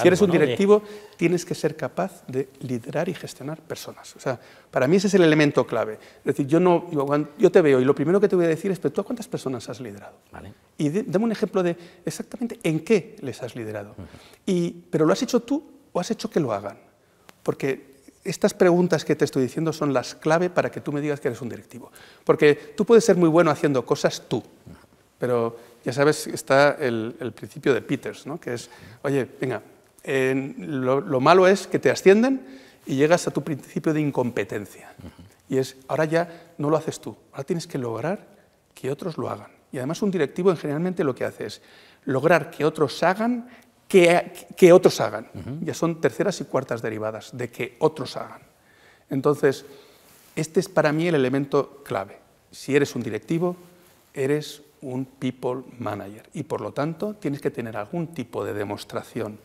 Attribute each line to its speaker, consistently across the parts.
Speaker 1: si eres un directivo,
Speaker 2: tienes que ser capaz de liderar y gestionar personas. O sea, para mí ese es el elemento clave. Es decir, yo, no, yo te veo y lo primero que te voy a decir es, ¿tú a cuántas personas has liderado? Y dame un ejemplo de exactamente en qué les has liderado. y, pero ¿lo has hecho tú o has hecho que lo hagan? Porque estas preguntas que te estoy diciendo son las clave para que tú me digas que eres un directivo. Porque tú puedes ser muy bueno haciendo cosas tú, pero ya sabes, está el, el principio de Peters, ¿no? que es, oye, venga, lo, malo es que te ascienden y llegas a tu principio de incompetencia. Y es, ahora ya no lo haces tú, ahora tienes que lograr que otros lo hagan. Y además un directivo en generalmente lo que hace es lograr que otros hagan que, otros hagan. Ya son terceras y cuartas derivadas de que otros hagan. Entonces, este es para mí el elemento clave. Si eres un directivo, eres un people manager y por lo tanto tienes que tener algún tipo de demostración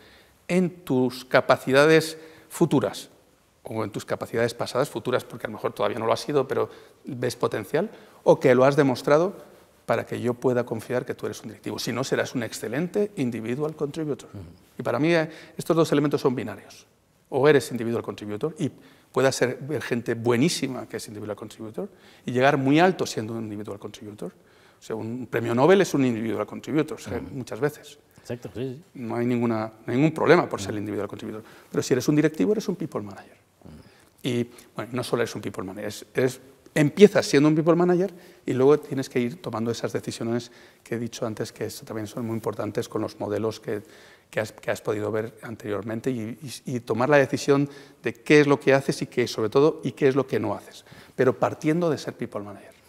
Speaker 2: en tus capacidades futuras o en tus capacidades pasadas, futuras, porque a lo mejor todavía no lo has sido, pero ves potencial, o que lo has demostrado para que yo pueda confiar que tú eres un directivo. Si no, serás un excelente individual contributor. Y para mí eh, estos dos elementos son binarios. O eres individual contributor y puedas ser gente buenísima que es individual contributor y llegar muy alto siendo un individual contributor. O sea, un premio Nobel es un individual contributor, muchas veces. Exacto, No hay ninguna, ningún problema por ser el individual contribuidor. Pero si eres un directivo, eres un people manager. Mm. Y no solo eres un people manager, empiezas siendo un people manager y luego tienes que ir tomando esas decisiones que he dicho antes, que también son muy importantes con los modelos que, has, podido ver anteriormente y, tomar la decisión de qué es lo que haces y qué, sobre todo, y qué es lo que no haces. Pero partiendo de ser people manager.